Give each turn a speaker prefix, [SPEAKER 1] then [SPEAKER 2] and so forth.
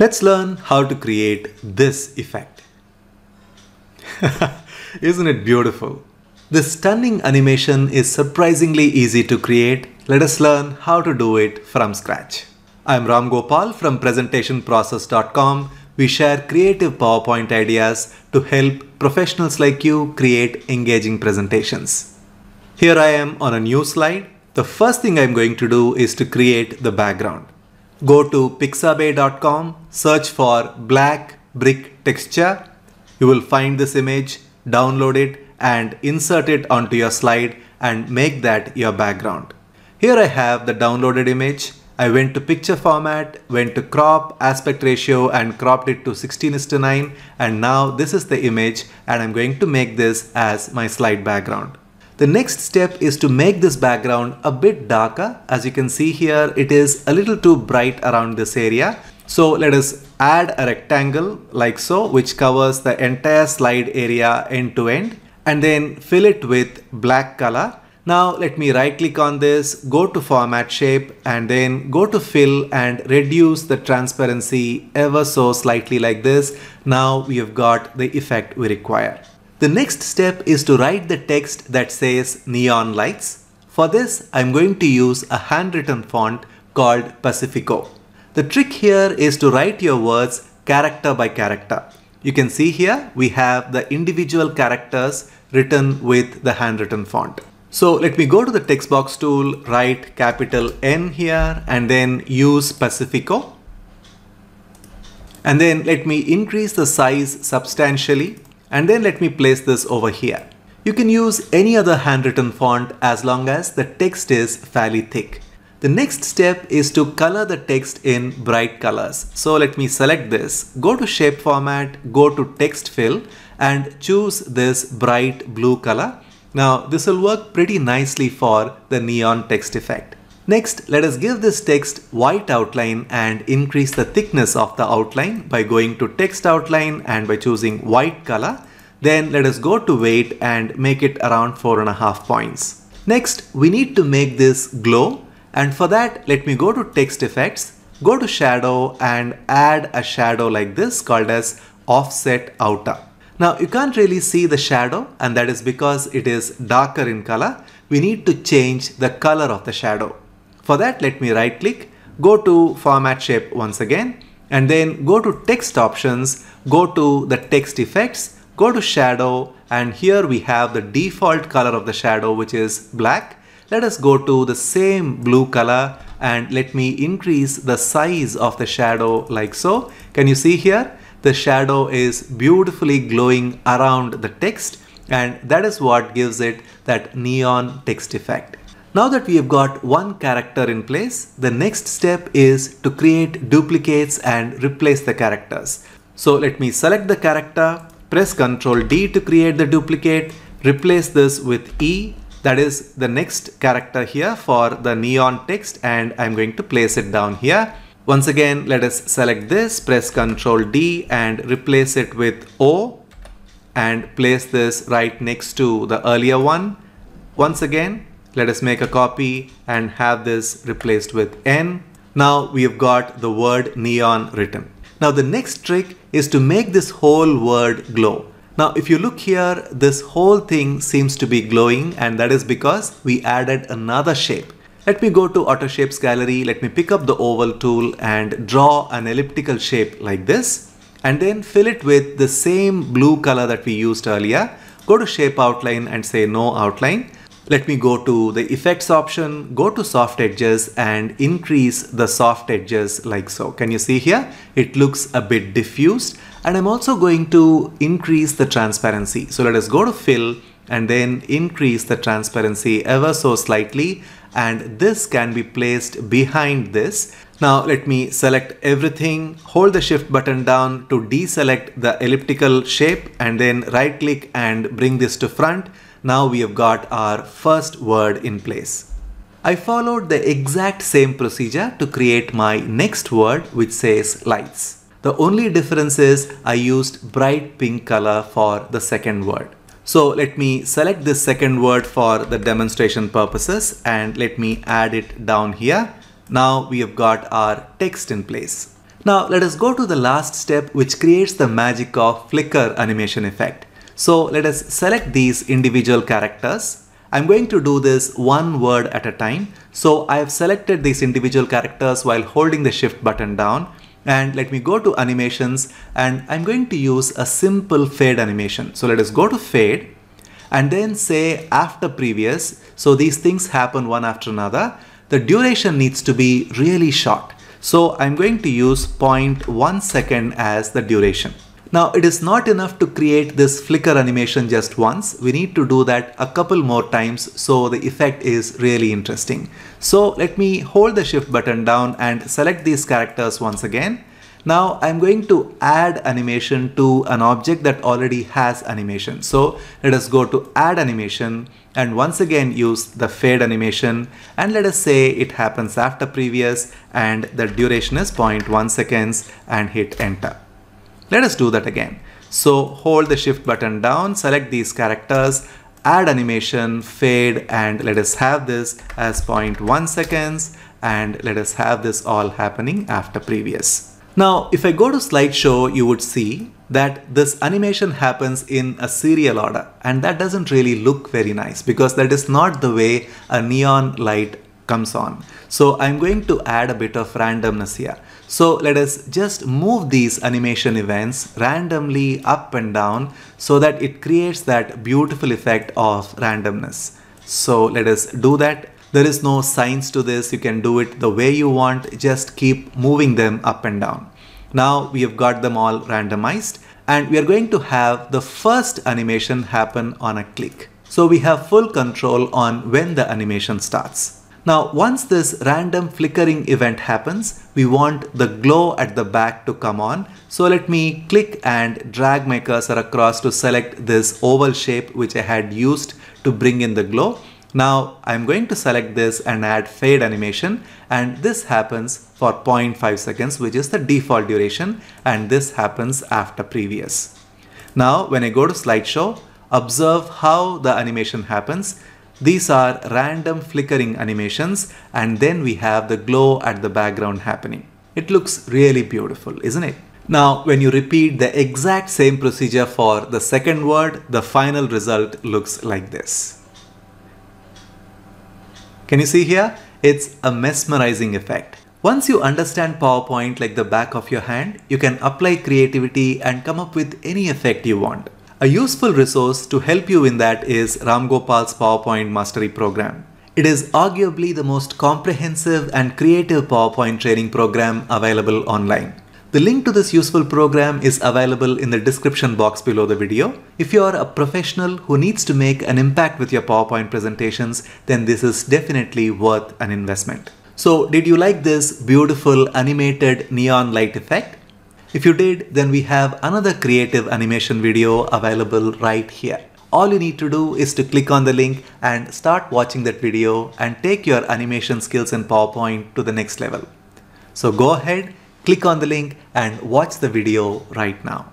[SPEAKER 1] Let's learn how to create this effect. Isn't it beautiful? This stunning animation is surprisingly easy to create. Let us learn how to do it from scratch. I'm Ram Gopal from presentationprocess.com. We share creative PowerPoint ideas to help professionals like you create engaging presentations. Here I am on a new slide. The first thing I'm going to do is to create the background. Go to pixabay.com, search for black brick texture. You will find this image, download it and insert it onto your slide and make that your background. Here I have the downloaded image. I went to picture format, went to crop, aspect ratio and cropped it to 16 is to 9 and now this is the image and I'm going to make this as my slide background. The next step is to make this background a bit darker. As you can see here, it is a little too bright around this area. So let us add a rectangle like so, which covers the entire slide area end to end and then fill it with black color. Now let me right click on this, go to format shape and then go to fill and reduce the transparency ever so slightly like this. Now we have got the effect we require. The next step is to write the text that says neon lights. For this, I'm going to use a handwritten font called Pacifico. The trick here is to write your words character by character. You can see here we have the individual characters written with the handwritten font. So let me go to the text box tool, write capital N here and then use Pacifico. And then let me increase the size substantially and then let me place this over here. You can use any other handwritten font as long as the text is fairly thick. The next step is to color the text in bright colors. So let me select this, go to shape format, go to text fill and choose this bright blue color. Now this will work pretty nicely for the neon text effect. Next, let us give this text white outline and increase the thickness of the outline by going to text outline and by choosing white color. Then let us go to weight and make it around four and a half points. Next, we need to make this glow. And for that, let me go to text effects, go to shadow and add a shadow like this called as offset outer. Now you can't really see the shadow and that is because it is darker in color. We need to change the color of the shadow. For that, let me right click, go to format shape once again, and then go to text options, go to the text effects, go to shadow, and here we have the default color of the shadow, which is black. Let us go to the same blue color and let me increase the size of the shadow like so. Can you see here? The shadow is beautifully glowing around the text and that is what gives it that neon text effect. Now that we have got one character in place, the next step is to create duplicates and replace the characters. So let me select the character, press Ctrl D to create the duplicate, replace this with E, that is the next character here for the neon text and I'm going to place it down here. Once again, let us select this, press Ctrl D and replace it with O and place this right next to the earlier one. Once again, let us make a copy and have this replaced with N. Now we have got the word neon written. Now the next trick is to make this whole word glow. Now if you look here, this whole thing seems to be glowing and that is because we added another shape. Let me go to Auto Shapes Gallery, let me pick up the oval tool and draw an elliptical shape like this and then fill it with the same blue color that we used earlier. Go to Shape Outline and say No Outline let me go to the effects option, go to soft edges and increase the soft edges like so. Can you see here? It looks a bit diffused and I'm also going to increase the transparency. So let us go to fill and then increase the transparency ever so slightly and this can be placed behind this. Now let me select everything, hold the shift button down to deselect the elliptical shape and then right click and bring this to front now we have got our first word in place. I followed the exact same procedure to create my next word which says lights. The only difference is I used bright pink color for the second word. So let me select this second word for the demonstration purposes and let me add it down here. Now we have got our text in place. Now let us go to the last step which creates the magic of flicker animation effect. So let us select these individual characters. I'm going to do this one word at a time. So I have selected these individual characters while holding the shift button down. And let me go to animations and I'm going to use a simple fade animation. So let us go to fade and then say after previous. So these things happen one after another. The duration needs to be really short. So I'm going to use 0.1 second as the duration. Now it is not enough to create this flicker animation just once. We need to do that a couple more times so the effect is really interesting. So let me hold the shift button down and select these characters once again. Now I'm going to add animation to an object that already has animation. So let us go to add animation and once again use the fade animation and let us say it happens after previous and the duration is 0.1 seconds and hit enter. Let us do that again. So hold the shift button down, select these characters, add animation, fade, and let us have this as 0.1 seconds, and let us have this all happening after previous. Now, if I go to slideshow, you would see that this animation happens in a serial order, and that doesn't really look very nice because that is not the way a neon light comes on. So I'm going to add a bit of randomness here. So let us just move these animation events randomly up and down so that it creates that beautiful effect of randomness. So let us do that. There is no science to this. You can do it the way you want. Just keep moving them up and down. Now we have got them all randomized and we are going to have the first animation happen on a click. So we have full control on when the animation starts. Now once this random flickering event happens, we want the glow at the back to come on. So let me click and drag my cursor across to select this oval shape which I had used to bring in the glow. Now I'm going to select this and add fade animation and this happens for 0.5 seconds which is the default duration and this happens after previous. Now when I go to slideshow, observe how the animation happens. These are random flickering animations and then we have the glow at the background happening. It looks really beautiful, isn't it? Now, when you repeat the exact same procedure for the second word, the final result looks like this. Can you see here? It's a mesmerizing effect. Once you understand PowerPoint like the back of your hand, you can apply creativity and come up with any effect you want. A useful resource to help you in that is Ram Gopal's PowerPoint Mastery Program. It is arguably the most comprehensive and creative PowerPoint training program available online. The link to this useful program is available in the description box below the video. If you are a professional who needs to make an impact with your PowerPoint presentations, then this is definitely worth an investment. So did you like this beautiful animated neon light effect? If you did, then we have another creative animation video available right here. All you need to do is to click on the link and start watching that video and take your animation skills in PowerPoint to the next level. So go ahead, click on the link and watch the video right now.